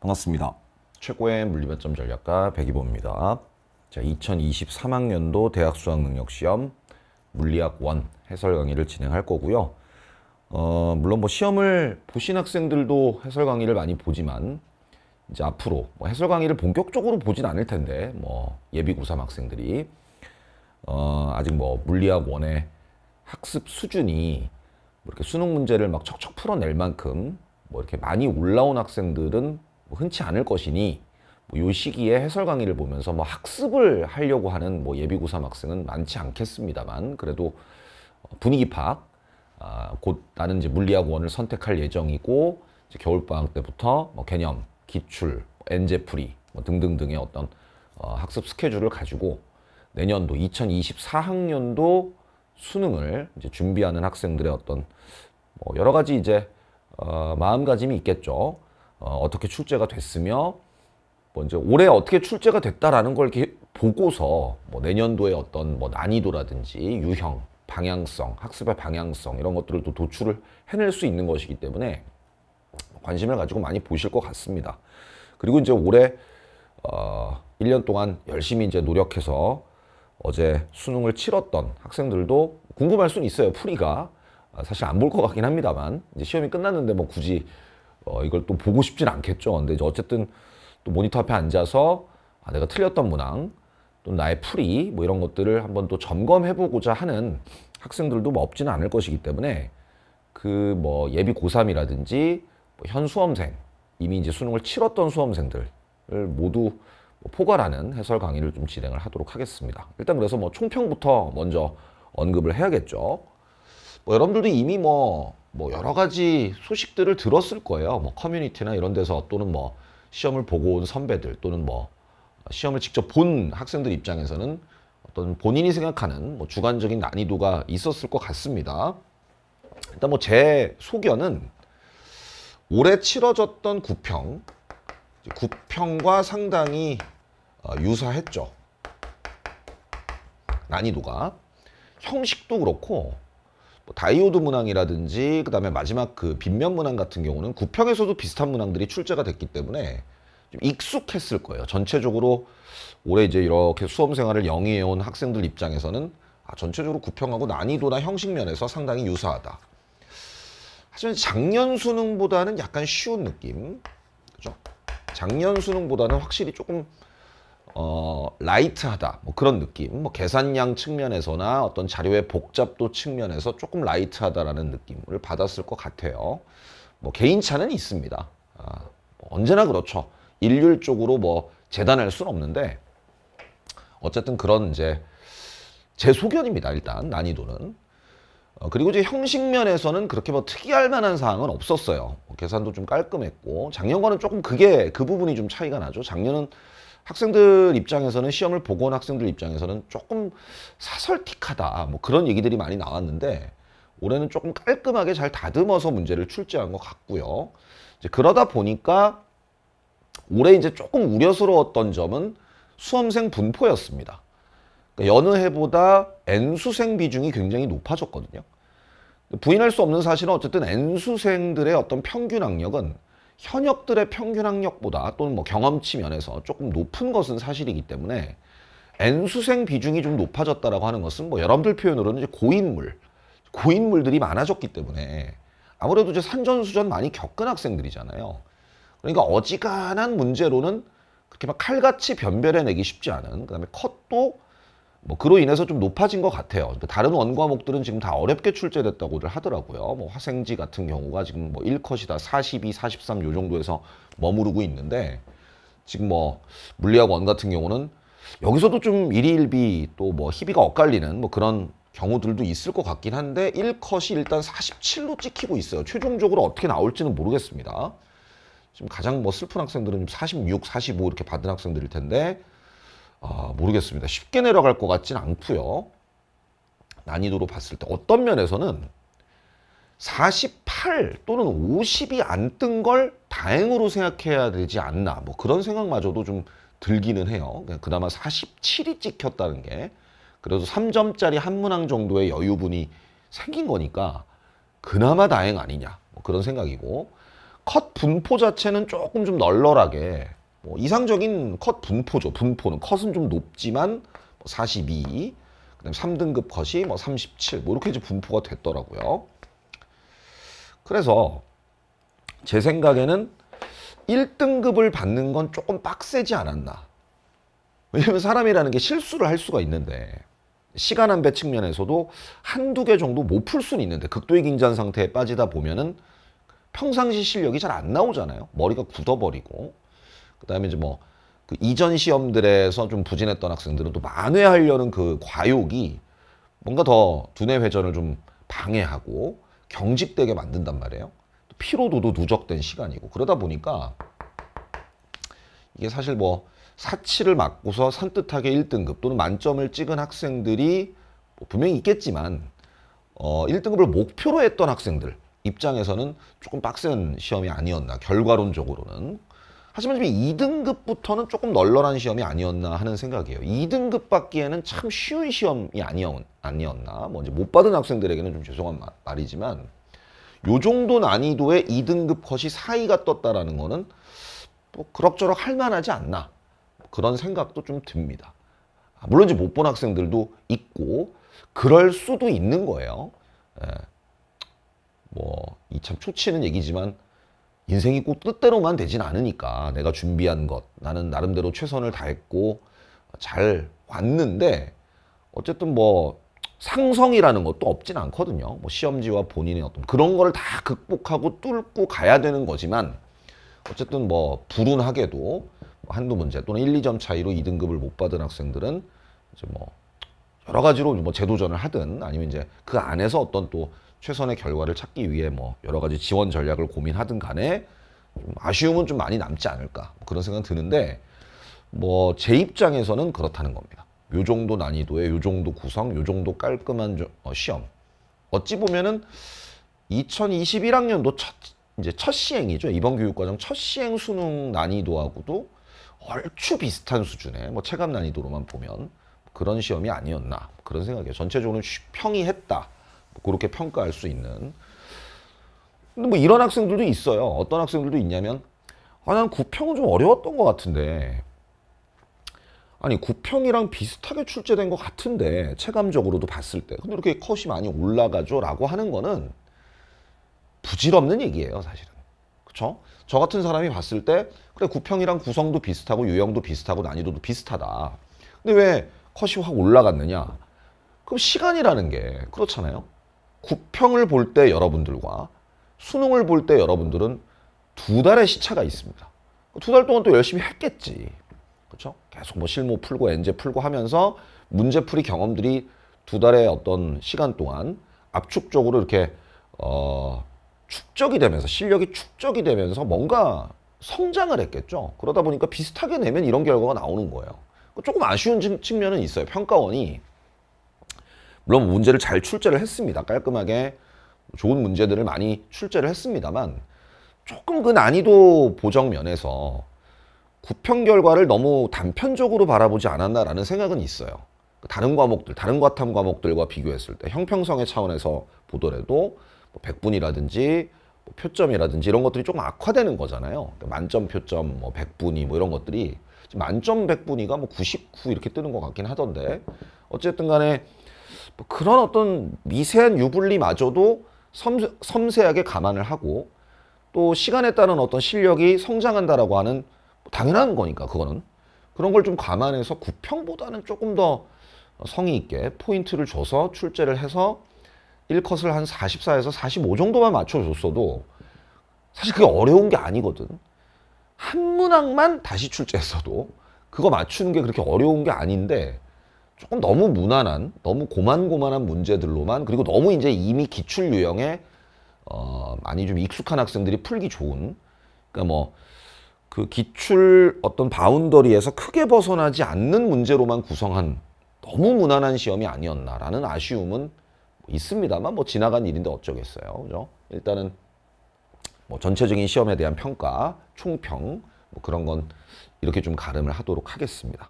반갑습니다. 최고의 물리배점 전략가 백이보입니다. 자, 2023학년도 대학 수학 능력 시험 물리학 1 해설 강의를 진행할 거고요. 어, 물론 뭐 시험을 보신 학생들도 해설 강의를 많이 보지만 이제 앞으로 뭐 해설 강의를 본격적으로 보진 않을 텐데 뭐 예비 고3 학생들이 어, 아직 뭐 물리학 1의 학습 수준이 뭐 이렇게 수능 문제를 막 척척 풀어낼 만큼 뭐 이렇게 많이 올라온 학생들은 뭐 흔치 않을 것이니 뭐요 시기에 해설 강의를 보면서 뭐 학습을 하려고 하는 뭐예비고사 학생은 많지 않겠습니다만 그래도 어, 분위기 파악 아, 곧 나는 이제 물리학 원을 선택할 예정이고 겨울방학 때부터 뭐 개념, 기출, 뭐 엔제프리 뭐 등등등의 어떤 어, 학습 스케줄을 가지고 내년도 2024학년도 수능을 이제 준비하는 학생들의 어떤 뭐 여러 가지 이제 어, 마음가짐이 있겠죠. 어, 떻게 출제가 됐으며 먼저 뭐 올해 어떻게 출제가 됐다라는 걸 이렇게 보고서 뭐내년도에 어떤 뭐 난이도라든지 유형, 방향성, 학습의 방향성 이런 것들을 또 도출을 해낼 수 있는 것이기 때문에 관심을 가지고 많이 보실 것 같습니다. 그리고 이제 올해 어, 1년 동안 열심히 이제 노력해서 어제 수능을 치렀던 학생들도 궁금할 수는 있어요. 풀이가 아, 사실 안 볼 것 같긴 합니다만 이제 시험이 끝났는데 뭐 굳이 어, 이걸 또 보고 싶진 않겠죠. 근데 이제 어쨌든 또 모니터 앞에 앉아서 아, 내가 틀렸던 문항 또 나의 풀이 뭐 이런 것들을 한번 또 점검해보고자 하는 학생들도 뭐 없지는 않을 것이기 때문에 그 뭐 예비 고3이라든지 뭐현 수험생 이미 이제 수능을 치렀던 수험생들을 모두 뭐 포괄하는 해설 강의를 좀 진행을 하도록 하겠습니다. 일단 그래서 뭐 총평부터 먼저 언급을 해야겠죠. 뭐 여러분들도 이미 뭐, 뭐 여러 가지 소식들을 들었을 거예요. 뭐 커뮤니티나 이런 데서 또는 뭐 시험을 보고 온 선배들 또는 뭐 시험을 직접 본 학생들 입장에서는 어떤 본인이 생각하는 뭐 주관적인 난이도가 있었을 것 같습니다. 일단 뭐 제 소견은 올해 치러졌던 구평, 구평과 상당히 어, 유사했죠. 난이도가. 형식도 그렇고 뭐 다이오드 문항이라든지 그다음에 마지막 그 빗면 문항 같은 경우는 구평에서도 비슷한 문항들이 출제가 됐기 때문에 좀 익숙했을 거예요. 전체적으로 올해 이제 이렇게 수험 생활을 영위해 온 학생들 입장에서는 아, 전체적으로 구평하고 난이도나 형식 면에서 상당히 유사하다. 하지만 작년 수능보다는 약간 쉬운 느낌. 그죠? 작년 수능보다는 확실히 조금 어, 라이트하다 뭐 그런 느낌 뭐 계산량 측면에서나 어떤 자료의 복잡도 측면에서 조금 라이트하다라는 느낌을 받았을 것 같아요 뭐 개인차는 있습니다 아, 뭐 언제나 그렇죠 일률적으로 뭐 재단할 수는 없는데 어쨌든 그런 이제 제 소견입니다 일단 난이도는 어, 그리고 이제 형식면에서는 그렇게 뭐 특이할 만한 사항은 없었어요 뭐 계산도 좀 깔끔했고 작년과는 조금 그게 그 부분이 좀 차이가 나죠 작년은 학생들 입장에서는 시험을 보고 온 학생들 입장에서는 조금 사설틱하다 뭐 그런 얘기들이 많이 나왔는데 올해는 조금 깔끔하게 잘 다듬어서 문제를 출제한 것 같고요. 이제 그러다 보니까 올해 이제 조금 우려스러웠던 점은 수험생 분포였습니다. 그러니까 여느 해보다 N수생 비중이 굉장히 높아졌거든요. 부인할 수 없는 사실은 어쨌든 N수생들의 어떤 평균 학력은 현역들의 평균 학력보다 또는 뭐 경험치 면에서 조금 높은 것은 사실이기 때문에 N수생 비중이 좀 높아졌다라고 하는 것은 뭐 여러분들 표현으로는 이제 고인물, 고인물들이 많아졌기 때문에 아무래도 이제 산전수전 많이 겪은 학생들이잖아요. 그러니까 어지간한 문제로는 그렇게 막 칼같이 변별해내기 쉽지 않은 그다음에 컷도 뭐 그로 인해서 좀 높아진 것 같아요. 그러니까 다른 원과목들은 지금 다 어렵게 출제됐다고들 하더라고요. 뭐 화생지 같은 경우가 지금 뭐 1컷이다 42, 43 요 정도에서 머무르고 있는데 지금 뭐 물리학 원 같은 경우는 여기서도 좀 1일비 또 뭐 희비가 엇갈리는 뭐 그런 경우들도 있을 것 같긴 한데 1컷이 일단 47로 찍히고 있어요. 최종적으로 어떻게 나올지는 모르겠습니다. 지금 가장 뭐 슬픈 학생들은 46, 45 이렇게 받은 학생들일 텐데 아, 모르겠습니다. 쉽게 내려갈 것 같진 않고요. 난이도로 봤을 때 어떤 면에서는 48 또는 50이 안 뜬 걸 다행으로 생각해야 되지 않나 뭐 그런 생각마저도 좀 들기는 해요. 그나마 47이 찍혔다는 게 그래도 3점짜리 한 문항 정도의 여유분이 생긴 거니까 그나마 다행 아니냐 뭐 그런 생각이고 컷 분포 자체는 조금 좀 널널하게 뭐 이상적인 컷 분포죠. 분포는 컷은 좀 높지만 42, 뭐 그다음 3등급 컷이 뭐 37, 뭐 이렇게 이제 분포가 됐더라고요. 그래서 제 생각에는 1등급을 받는 건 조금 빡세지 않았나. 왜냐면 사람이라는 게 실수를 할 수가 있는데 시간 안배 측면에서도 한두 개 정도 못 풀 수는 있는데 극도의 긴장 상태에 빠지다 보면은 평상시 실력이 잘 안 나오잖아요. 머리가 굳어버리고 그다음에 이제 뭐그 이전 시험들에서 좀 부진했던 학생들은 또 만회하려는 그 과욕이 뭔가 더 두뇌 회전을 좀 방해하고 경직되게 만든단 말이에요. 피로도도 누적된 시간이고 그러다 보니까 이게 사실 뭐 사치를 맞고서 산뜻하게 1등급 또는 만점을 찍은 학생들이 뭐 분명히 있겠지만 어, 1등급을 목표로 했던 학생들 입장에서는 조금 빡센 시험이 아니었나 결과론적으로는 하지만 지금 2등급부터는 조금 널널한 시험이 아니었나 하는 생각이에요. 2등급 받기에는 참 쉬운 시험이 아니었, 나뭐 이제 못 받은 학생들에게는 좀 죄송한 말이지만 요 정도 난이도의 2등급 컷이 사이가 떴다라는 거는 뭐 그럭저럭 할만하지 않나 그런 생각도 좀 듭니다. 아, 물론 이제 못 본 학생들도 있고 그럴 수도 있는 거예요. 예. 뭐이 참 초치는 얘기지만 인생이 꼭 뜻대로만 되진 않으니까 내가 준비한 것 나는 나름대로 최선을 다했고 잘 왔는데 어쨌든 뭐 상성이라는 것도 없진 않거든요. 뭐 시험지와 본인의 어떤 그런 거를 다 극복하고 뚫고 가야 되는 거지만 어쨌든 뭐 불운하게도 뭐 한두 문제 또는 1, 2점 차이로 2등급을 못 받은 학생들은 이제 뭐 여러 가지로 뭐 재도전을 하든 아니면 이제 그 안에서 어떤 또 최선의 결과를 찾기 위해 뭐 여러 가지 지원 전략을 고민하든 간에 좀 아쉬움은 좀 많이 남지 않을까 뭐 그런 생각 드는데 뭐 제 입장에서는 그렇다는 겁니다. 요 정도 난이도에 요 정도 구성, 요 정도 깔끔한 어, 시험. 어찌 보면은 2021학년도 첫 이제 첫 시행이죠. 이번 교육과정 첫 시행 수능 난이도하고도 얼추 비슷한 수준의 뭐 체감 난이도로만 보면 그런 시험이 아니었나 그런 생각이에요. 전체적으로 평이했다. 그렇게 평가할 수 있는 근데 뭐 이런 학생들도 있어요. 어떤 학생들도 있냐면 아, 난구평은좀 어려웠던 것 같은데 아니 구평이랑 비슷하게 출제된 것 같은데 체감적으로도 봤을 때 근데 이렇게 컷이 많이 올라가죠 라고 하는 거는 부질없는 얘기예요 사실은 그쵸? 저 같은 사람이 봤을 때 그래 구평이랑 구성도 비슷하고 유형도 비슷하고 난이도도 비슷하다 근데 왜 컷이 확 올라갔느냐 그럼 시간이라는 게 그렇잖아요 구평을 볼 때 여러분들과 수능을 볼 때 여러분들은 두 달의 시차가 있습니다. 두 달 동안 또 열심히 했겠지. 그렇죠? 계속 뭐 실무 풀고 엔제 풀고 하면서 문제풀이 경험들이 두 달의 어떤 시간 동안 압축적으로 이렇게 어, 축적이 되면서 실력이 축적이 되면서 뭔가 성장을 했겠죠. 그러다 보니까 비슷하게 내면 이런 결과가 나오는 거예요. 조금 아쉬운 측면은 있어요. 평가원이 물론 문제를 잘 출제를 했습니다. 깔끔하게 좋은 문제들을 많이 출제를 했습니다만 조금 그 난이도 보정 면에서 구평 결과를 너무 단편적으로 바라보지 않았나라는 생각은 있어요. 그 다른 과목들, 다른 과탐 과목들과 비교했을 때 형평성의 차원에서 보더라도 뭐1분이라든지뭐 표점이라든지 이런 것들이 조금 악화되는 거잖아요. 그러니까 만점 표점, 뭐1분이뭐 이런 것들이 만점 백분위가뭐 99 이렇게 뜨는 것 같긴 하던데 어쨌든 간에 뭐 그런 어떤 미세한 유불리마저도 섬, 섬세하게 감안을 하고 또 시간에 따른 어떤 실력이 성장한다라고 하는 뭐 당연한 거니까 그거는 그런 걸 좀 감안해서 구평보다는 조금 더 성의 있게 포인트를 줘서 출제를 해서 1컷을 한 44에서 45 정도만 맞춰줬어도 사실 그게 어려운 게 아니거든. 한 문항만 다시 출제했어도 그거 맞추는 게 그렇게 어려운 게 아닌데 조금 너무 무난한, 너무 고만고만한 문제들로만 그리고 너무 이제 이미 기출 유형에 어, 많이 좀 익숙한 학생들이 풀기 좋은 그러니까 뭐 그 기출 어떤 바운더리에서 크게 벗어나지 않는 문제로만 구성한 너무 무난한 시험이 아니었나라는 아쉬움은 있습니다만 뭐 지나간 일인데 어쩌겠어요. 그죠? 일단은 뭐 전체적인 시험에 대한 평가, 총평 뭐 그런 건 이렇게 좀 가름을 하도록 하겠습니다.